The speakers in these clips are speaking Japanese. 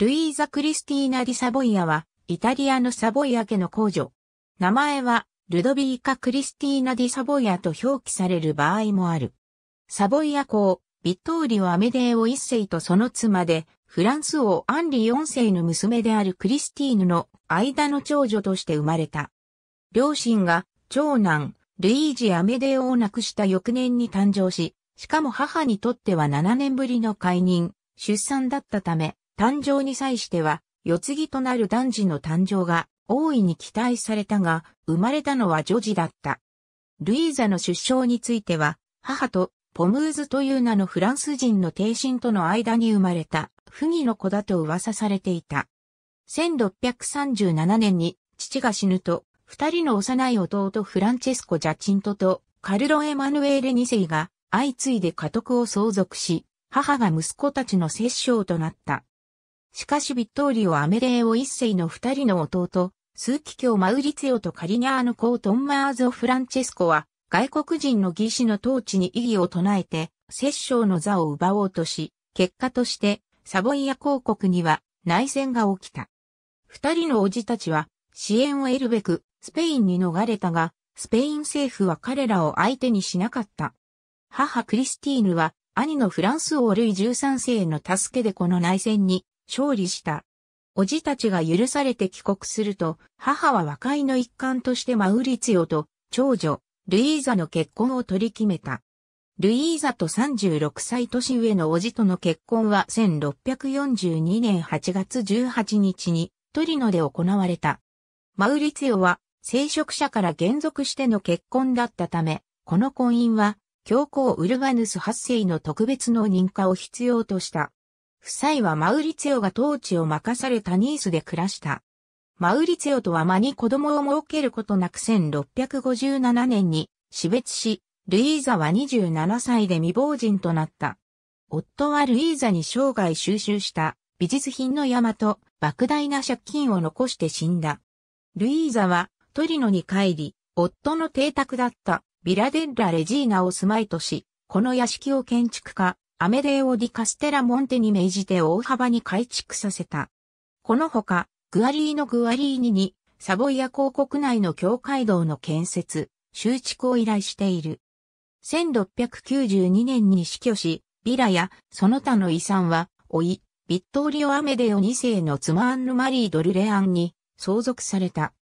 ルイーザ・クリスティーナ・ディ・サボイアは、イタリアのサボイア家の公女。名前は、ルドビーカ・クリスティーナ・ディ・サボイアと表記される場合もある。サボイア公、ビットーリオ・アメデーオ一世とその妻で、フランス王アンリ四世の娘であるクリスティーヌの間の長女として生まれた。両親が長男ルイージ・アメデオを亡くした翌年に誕生し、しかも母にとっては7年ぶりの解任、出産だったため、誕生に際しては、世継ぎとなる男児の誕生が大いに期待されたが、生まれたのは女児だった。ルイーザの出生については、母とポムーズという名のフランス人の帝臣との間に生まれた不義の子だと噂されていた。1637年に父が死ぬと、二人の幼い弟フランチェスコ・ジャチントとカルロ・エマヌエーレ2世が相次いで家督を相続し、母が息子たちの摂政となった。しかしビットーリオ・アメレーオ一世の二人の弟、枢キ教マウリツヨとカリニャーノ・コートン・マーゾ・フランチェスコは、外国人の義士の統治に異議を唱えて、摂政の座を奪おうとし、結果として、サボイア公国には内戦が起きた。二人の叔父たちは、支援を得るべく、スペインに逃れたが、スペイン政府は彼らを相手にしなかった。母クリスティーヌは、兄のフランス王ルイ13世への助けでこの内戦に勝利した。叔父たちが許されて帰国すると、母は和解の一環としてマウリツィオと長女、ルイーザの結婚を取り決めた。ルイーザと36歳年上の叔父との結婚は1642年8月18日にトリノで行われた。マウリツィオは聖職者から原属しての結婚だったため、この婚姻は教皇ウルバヌス8世の特別の認可を必要とした。夫妻はマウリツェオが統治を任されたニースで暮らした。マウリツェオとは間に子供を設けることなく1657年に死別し、ルイーザは27歳で未亡人となった。夫はルイーザに生涯収集した美術品の山と莫大な借金を残して死んだ。ルイーザはトリノに帰り、夫の邸宅だったビラデッラ・レジーナを住まいとし、この屋敷を建築家、アメデオ・ディ・カステラ・モンテに命じて大幅に改築させた。このほか、グアリーノ・グアリーニに、サボイア公国内の教会堂の建設、修築を依頼している。1692年に死去し、ビラやその他の遺産は、老い、ビットーリオ・アメデオ2世の妻アンヌ・マリー・ドルレアンに相続された。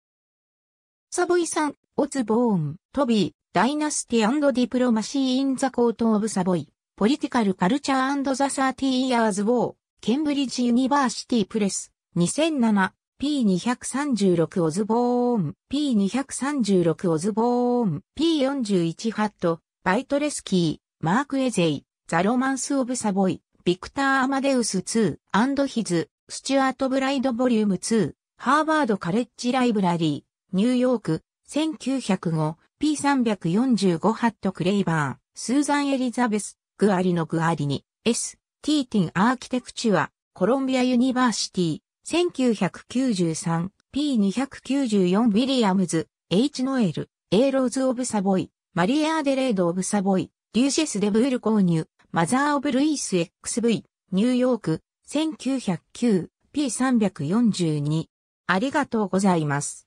サボイさん、オツボーン、トビー、ダイナスティディプロマシー・イン・ザ・コート・オブ・サボイ。ポリティカル・カルチャーザ・サーティー・ヤーズ・ウォー、ケンブリッジ・ユニバーシティ・プレス、2007、P236 オズボーン、P236 オズボーン、P41 ハット、バイトレスキー、マーク・エゼイ、ザ・ロマンス・オブ・サボイ、ビクター・アマデウス2、アンド・ヒズ、スチュアート・ブライド・ボリューム2、ハーバード・カレッジ・ライブラリー、ニューヨーク、1905、P345 ハット・クレイバー、スーザン・エリザベス、グアリノグアリニ、S、ティーティンアーキテクチュア、コロンビアユニバーシティ、1993、P294 ウィリアムズ、H ノエル、エーローズ・オブ・サボイ、マリア・アデレード・オブ・サボイ、リューシェス・デブール購入、マザー・オブ・ルイス XV、ニューヨーク、1909、P342。ありがとうございます。